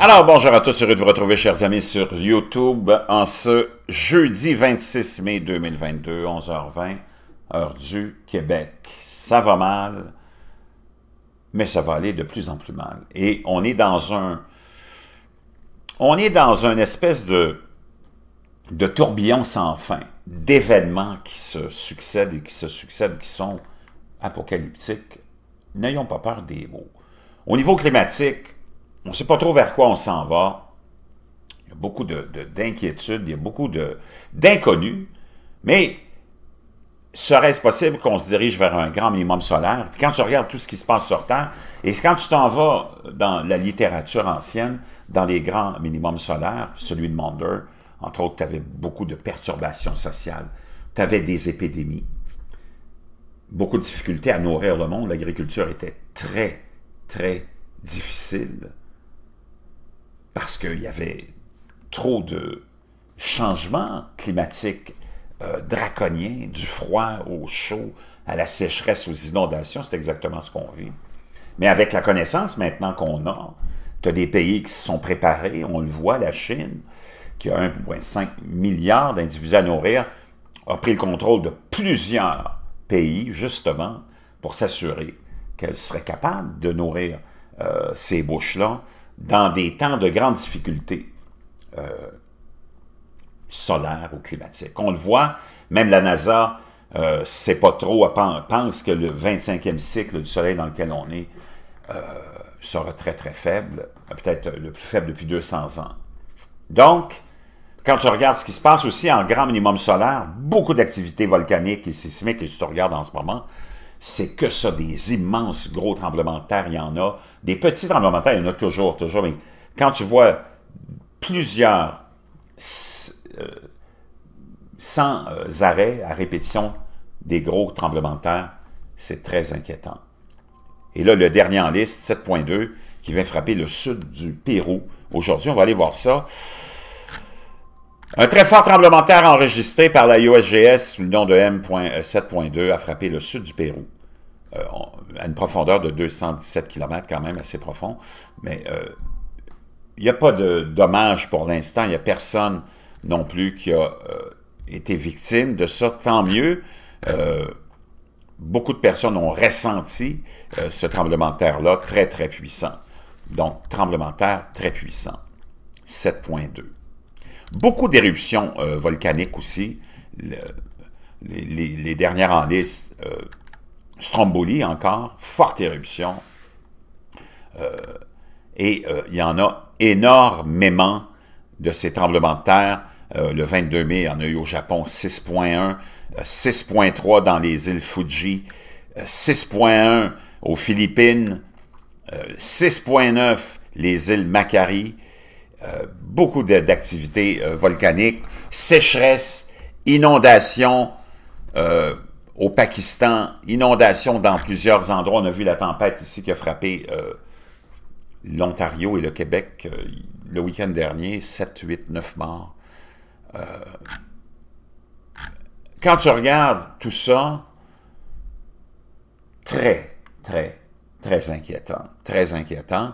Alors, bonjour à tous, heureux de vous retrouver, chers amis, sur YouTube en ce jeudi 26 mai 2022, 11h20, heure du Québec. Ça va mal, mais ça va aller de plus en plus mal. Et on est dans un... On est dans une espèce de, de tourbillon sans fin, d'événements qui se succèdent et qui se succèdent, qui sont apocalyptiques. N'ayons pas peur des mots. Au niveau climatique, on ne sait pas trop vers quoi on s'en va. Il y a beaucoup d'inquiétudes, de, il y a beaucoup d'inconnus, mais serait-ce possible qu'on se dirige vers un grand minimum solaire? quand tu regardes tout ce qui se passe sur Terre, et quand tu t'en vas dans la littérature ancienne, dans les grands minimums solaires, celui de Maunder, entre autres, tu avais beaucoup de perturbations sociales, tu avais des épidémies, beaucoup de difficultés à nourrir le monde, l'agriculture était très, très difficile parce qu'il y avait trop de changements climatiques euh, draconiens, du froid au chaud, à la sécheresse, aux inondations, c'est exactement ce qu'on vit. Mais avec la connaissance maintenant qu'on a, tu as des pays qui se sont préparés, on le voit, la Chine, qui a 1,5 milliard d'individus à nourrir, a pris le contrôle de plusieurs pays, justement, pour s'assurer qu'elle serait capable de nourrir euh, ces bouches-là dans des temps de grandes difficultés euh, solaires ou climatiques. On le voit, même la NASA ne euh, sait pas trop pense que le 25e cycle du Soleil dans lequel on est sera très très faible, peut-être le plus faible depuis 200 ans. Donc, quand tu regardes ce qui se passe aussi en grand minimum solaire, beaucoup d'activités volcaniques et sismiques, et tu regardes en ce moment, c'est que ça, des immenses gros tremblements de terre, il y en a. Des petits tremblements de terre, il y en a toujours, toujours. Mais quand tu vois plusieurs sans euh, euh, arrêt, à répétition, des gros tremblements de terre, c'est très inquiétant. Et là, le dernier en liste, 7.2, qui vient frapper le sud du Pérou. Aujourd'hui, on va aller voir ça. Un très fort tremblement de terre enregistré par la USGS sous le nom de M.7.2 euh, a frappé le sud du Pérou. Euh, à une profondeur de 217 km, quand même assez profond. Mais euh, il n'y a pas de dommages pour l'instant. Il n'y a personne non plus qui a été victime de ça. Tant mieux. beaucoup de personnes ont ressenti ce tremblement de terre-là très, très puissant. Donc, tremblement de terre très puissant. 7.2. Beaucoup d'éruptions euh, volcaniques aussi. les, dernières en liste, euh, Stromboli encore, forte éruption. Euh, et il y en a énormément de ces tremblements de terre. le 22 mai, il y en a eu au Japon 6.1, 6.3 dans les îles Fuji, 6.1 aux Philippines, 6.9 les îles Macari, euh, beaucoup d'activités euh, volcaniques, sécheresse, inondations euh, au Pakistan, inondations dans plusieurs endroits. On a vu la tempête ici qui a frappé l'Ontario et le Québec le week-end dernier, 7, 8, 9 morts. quand tu regardes tout ça, très, très, très inquiétant, très inquiétant.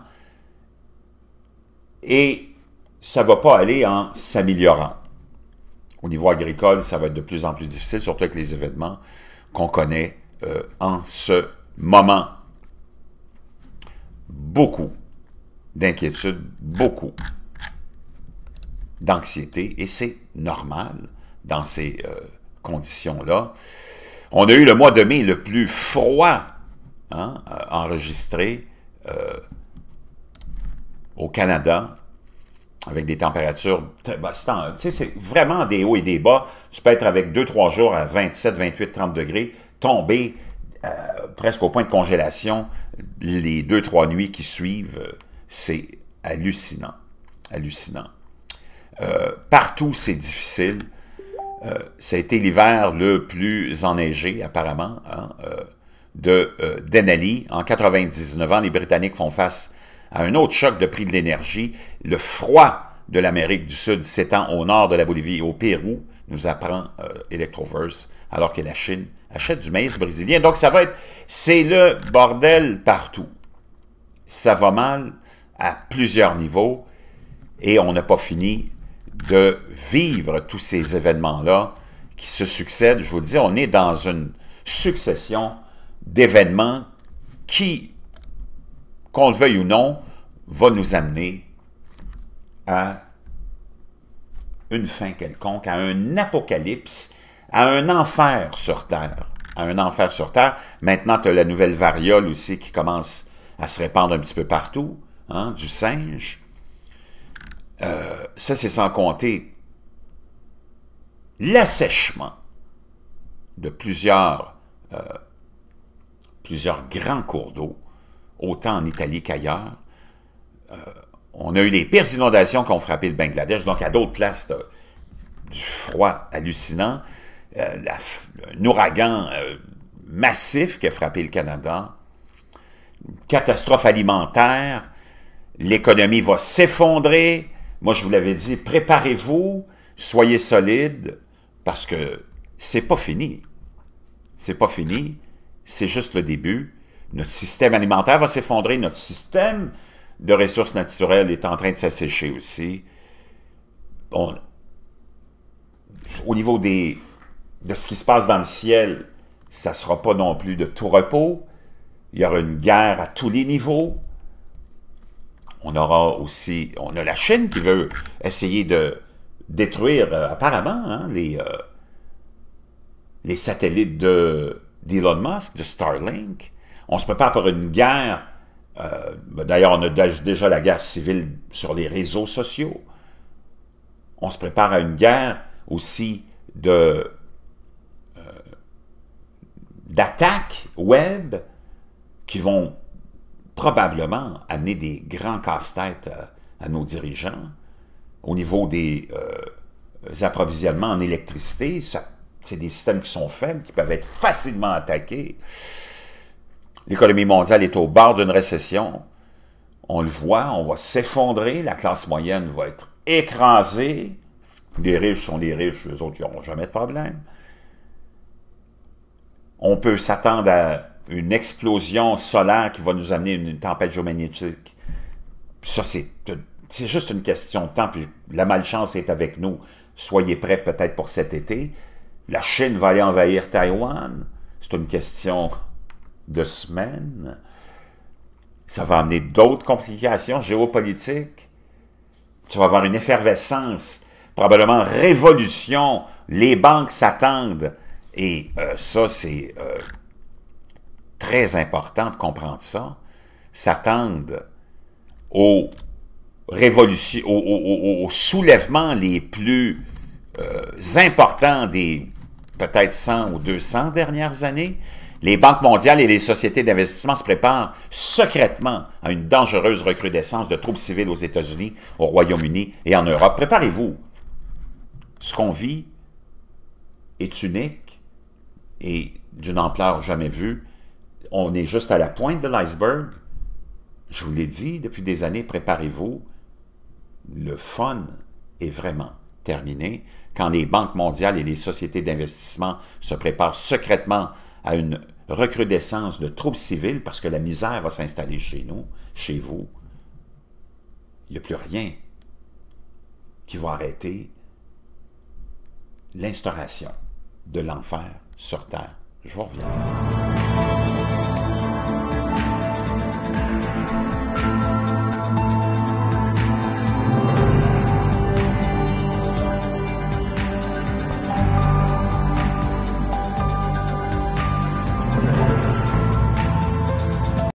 Et ça ne va pas aller en s'améliorant. Au niveau agricole, ça va être de plus en plus difficile, surtout avec les événements qu'on connaît euh, en ce moment. Beaucoup d'inquiétude, beaucoup d'anxiété, et c'est normal dans ces euh, conditions-là. On a eu le mois de mai le plus froid hein, euh, enregistré au Canada avec des températures, bah, c'est vraiment des hauts et des bas. Tu peux être avec 2-3 jours à 27, 28, 30 degrés, tomber euh, presque au point de congélation les 2-3 nuits qui suivent. c'est hallucinant, hallucinant. Euh, partout, c'est difficile. Euh, ça a été l'hiver le plus enneigé, apparemment, hein, de En 99 ans, les Britanniques font face à un autre choc de prix de l'énergie, le froid de l'Amérique du Sud s'étend au nord de la Bolivie et au Pérou, nous apprend euh, Electroverse, alors que la Chine achète du maïs brésilien. Donc ça va être, c'est le bordel partout. Ça va mal à plusieurs niveaux et on n'a pas fini de vivre tous ces événements-là qui se succèdent. Je vous le dis, on est dans une succession d'événements qui qu'on le veuille ou non, va nous amener à une fin quelconque, à un apocalypse, à un enfer sur Terre. À un enfer sur Terre. Maintenant, tu as la nouvelle variole aussi qui commence à se répandre un petit peu partout, hein, du singe. Euh, ça, c'est sans compter l'assèchement de plusieurs, euh, plusieurs grands cours d'eau autant en Italie qu'ailleurs. Euh, on a eu les pires inondations qui ont frappé le Bangladesh, donc à d'autres places, du froid hallucinant, euh, un ouragan euh, massif qui a frappé le Canada, une catastrophe alimentaire, l'économie va s'effondrer. Moi, je vous l'avais dit, préparez-vous, soyez solides, parce que c'est pas fini. C'est pas fini, c'est juste le début. Notre système alimentaire va s'effondrer, notre système de ressources naturelles est en train de s'assécher aussi. Bon, au niveau des, de ce qui se passe dans le ciel, ça ne sera pas non plus de tout repos. Il y aura une guerre à tous les niveaux. On aura aussi, on a la Chine qui veut essayer de détruire euh, apparemment hein, les, euh, les satellites d'Elon Musk, de Starlink. On se prépare pour une guerre. Euh, ben, d'ailleurs, on a déjà la guerre civile sur les réseaux sociaux. On se prépare à une guerre aussi de euh, d'attaques web qui vont probablement amener des grands casse-têtes euh, à, nos dirigeants. Au niveau des approvisionnements en électricité, c'est des systèmes qui sont faibles, qui peuvent être facilement attaqués. L'économie mondiale est au bord d'une récession. On le voit, on va s'effondrer, la classe moyenne va être écrasée. Les riches sont les riches, les autres n'auront jamais de problème. On peut s'attendre à une explosion solaire qui va nous amener une tempête géomagnétique. Ça, c'est juste une question de temps, puis la malchance est avec nous. Soyez prêts peut-être pour cet été. La Chine va aller envahir Taïwan. C'est une question de semaines. Ça va amener d'autres complications géopolitiques. ça va avoir une effervescence, probablement révolution. Les banques s'attendent. Et euh, ça, c'est euh, très important de comprendre ça. S'attendent aux révolutions, aux, soulèvements les plus euh, importants des peut-être 100 ou 200 dernières années. Les banques mondiales et les sociétés d'investissement se préparent secrètement à une dangereuse recrudescence de troupes civils aux États-Unis, au Royaume-Uni et en Europe. Préparez-vous. Ce qu'on vit est unique et d'une ampleur jamais vue. On est juste à la pointe de l'iceberg. Je vous l'ai dit depuis des années, préparez-vous. Le fun est vraiment terminé quand les banques mondiales et les sociétés d'investissement se préparent secrètement à une recrudescence de troubles civils parce que la misère va s'installer chez nous, chez vous, il n'y a plus rien qui va arrêter l'instauration de l'enfer sur Terre. Je vous reviens.